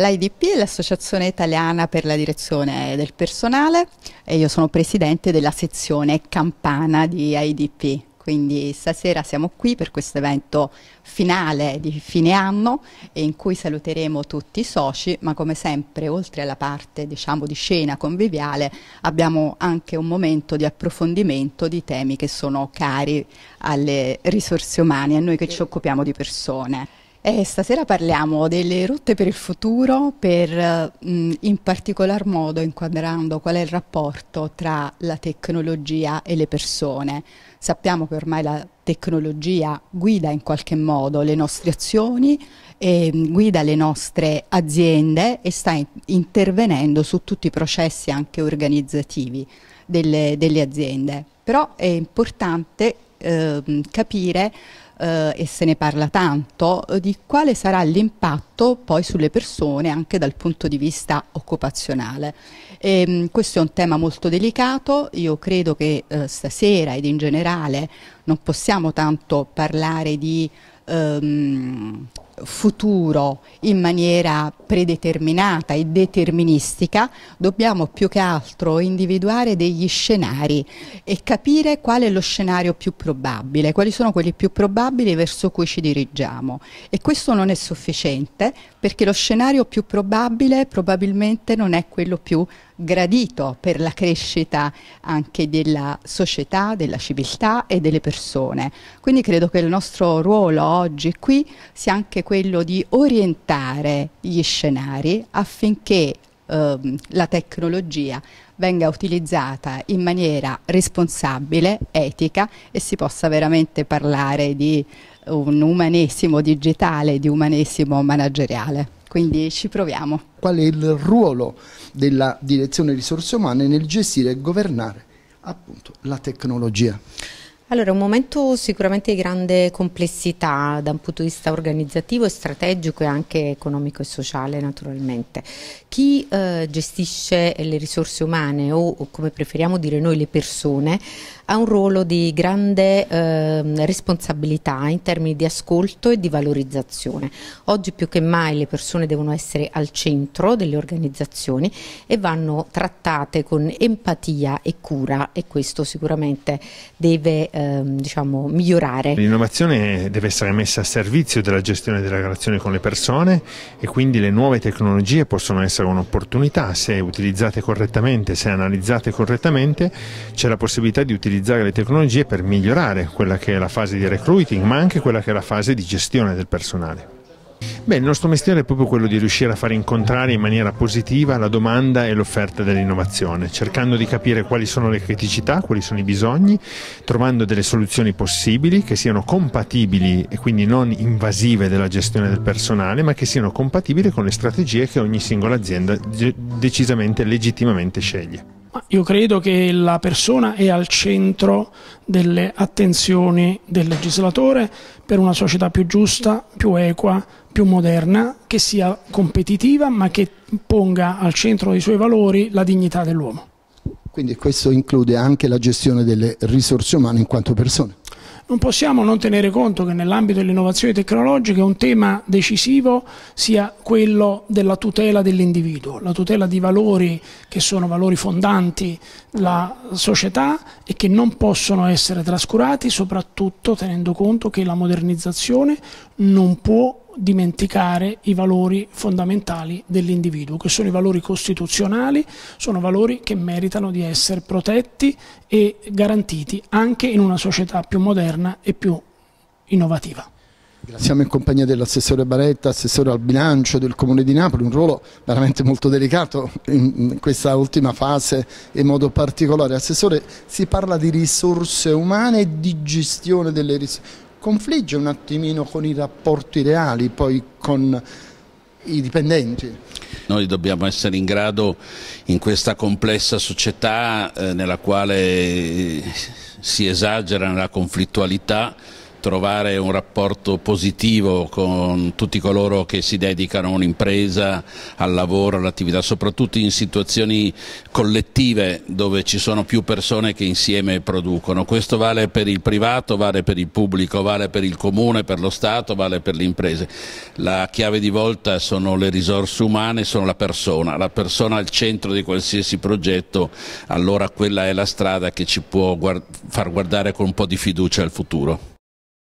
L'IDP è l'Associazione Italiana per la Direzione del Personale e io sono presidente della sezione Campana di IDP. Quindi stasera siamo qui per questo evento finale di fine anno in cui saluteremo tutti i soci, ma come sempre oltre alla parte diciamo, di scena conviviale abbiamo anche un momento di approfondimento di temi che sono cari alle risorse umane, a noi che ci occupiamo di persone. Eh, stasera parliamo delle rotte per il futuro, per, mh, in particolar modo inquadrando qual è il rapporto tra la tecnologia e le persone. Sappiamo che ormai la tecnologia guida in qualche modo le nostre azioni, eh, guida le nostre aziende e sta in intervenendo su tutti i processi anche organizzativi delle, delle aziende. Però è importante eh, capire eh, e se ne parla tanto, eh, di quale sarà l'impatto poi sulle persone anche dal punto di vista occupazionale. E, ehm, questo è un tema molto delicato, io credo che eh, stasera ed in generale non possiamo tanto parlare di ehm, futuro in maniera predeterminata e deterministica, dobbiamo più che altro individuare degli scenari e capire qual è lo scenario più probabile, quali sono quelli più probabili verso cui ci dirigiamo. E questo non è sufficiente perché lo scenario più probabile probabilmente non è quello più gradito per la crescita anche della società, della civiltà e delle persone. Quindi credo che il nostro ruolo oggi qui sia anche quello di orientare gli scenari affinché ehm, la tecnologia venga utilizzata in maniera responsabile, etica e si possa veramente parlare di un umanesimo digitale, di umanesimo manageriale quindi ci proviamo. Qual è il ruolo della direzione risorse umane nel gestire e governare appunto la tecnologia? Allora, un momento sicuramente di grande complessità da un punto di vista organizzativo e strategico e anche economico e sociale naturalmente. Chi eh, gestisce le risorse umane o, o come preferiamo dire noi le persone ha un ruolo di grande eh, responsabilità in termini di ascolto e di valorizzazione. Oggi più che mai le persone devono essere al centro delle organizzazioni e vanno trattate con empatia e cura e questo sicuramente deve eh, diciamo, migliorare. L'innovazione deve essere messa a servizio della gestione della relazione con le persone e quindi le nuove tecnologie possono essere un'opportunità se utilizzate correttamente, se analizzate correttamente c'è la possibilità di utilizzare utilizzare le tecnologie per migliorare quella che è la fase di recruiting, ma anche quella che è la fase di gestione del personale. Beh, il nostro mestiere è proprio quello di riuscire a far incontrare in maniera positiva la domanda e l'offerta dell'innovazione, cercando di capire quali sono le criticità, quali sono i bisogni, trovando delle soluzioni possibili che siano compatibili e quindi non invasive della gestione del personale, ma che siano compatibili con le strategie che ogni singola azienda decisamente e legittimamente sceglie. Io credo che la persona è al centro delle attenzioni del legislatore per una società più giusta, più equa, più moderna, che sia competitiva ma che ponga al centro dei suoi valori la dignità dell'uomo. Quindi questo include anche la gestione delle risorse umane in quanto persone. Non possiamo non tenere conto che nell'ambito dell'innovazione tecnologica un tema decisivo sia quello della tutela dell'individuo, la tutela di valori che sono valori fondanti la società e che non possono essere trascurati, soprattutto tenendo conto che la modernizzazione non può dimenticare i valori fondamentali dell'individuo, che sono i valori costituzionali, sono valori che meritano di essere protetti e garantiti anche in una società più moderna e più innovativa. Siamo in compagnia dell'assessore Baretta, assessore al bilancio del Comune di Napoli, un ruolo veramente molto delicato in questa ultima fase e in modo particolare. Assessore, si parla di risorse umane e di gestione delle risorse confligge un attimino con i rapporti reali poi con i dipendenti. Noi dobbiamo essere in grado in questa complessa società eh, nella quale si esagera la conflittualità trovare un rapporto positivo con tutti coloro che si dedicano a un'impresa, al lavoro, all'attività, soprattutto in situazioni collettive dove ci sono più persone che insieme producono. Questo vale per il privato, vale per il pubblico, vale per il comune, per lo Stato, vale per le imprese. La chiave di volta sono le risorse umane, sono la persona, la persona al centro di qualsiasi progetto, allora quella è la strada che ci può guard far guardare con un po' di fiducia al futuro.